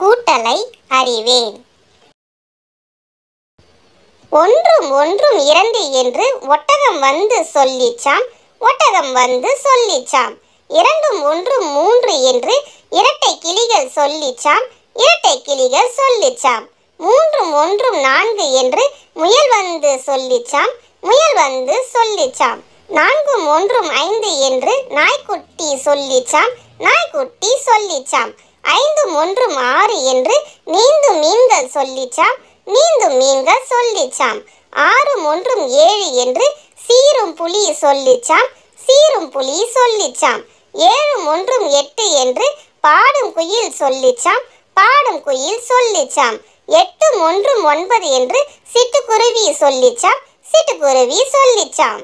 கூட்டலை அறிவேன் ஒன்றும் ஒன்றும் இரண்டு என்று ஒட்டகம் வந்து சொல்லிச்சாம் ஒட்டகம் வந்து சொல்லிச்சாம் இரண்டும் ஒன்றும் மூன்று என்று இரட்டை கிளிகள் சொல்லிச்சாம் இரட்டை கிளிகள் சொல்லிச்சாம் மூன்றும் ஒன்றும் நான்கு என்று முயல் வந்து சொல்லிச்சாம் முயல் வந்து சொல்லிச்சாம் நான்கும் ஒன்றும் ஐந்து என்று நாய்க்குட்டி சொல்லிச்சாம் நாய்க்குட்டி சொல்லிச்சாம் ஐந்தும் ஒன்றும் ஆறு என்று நீந்தும் மீன்கள் சொல்லிச்சாம் நீந்தும் மீன்கள் சொல்லிச்சாம் ஆறும் ஒன்றும் ஏழு என்று சீரும் புலி சொல்லிச்சாம் சீரும் புலி சொல்லிச்சாம் ஏழும் ஒன்றும் எட்டு என்று பாடும் குயில் சொல்லிச்சாம் பாடும் குயில் சொல்லிச்சாம் எட்டும் ஒன்றும் ஒன்பது என்று சிட்டுக்குருவி சொல்லிச்சாம் சிட்டுக்குருவி சொல்லிச்சாம்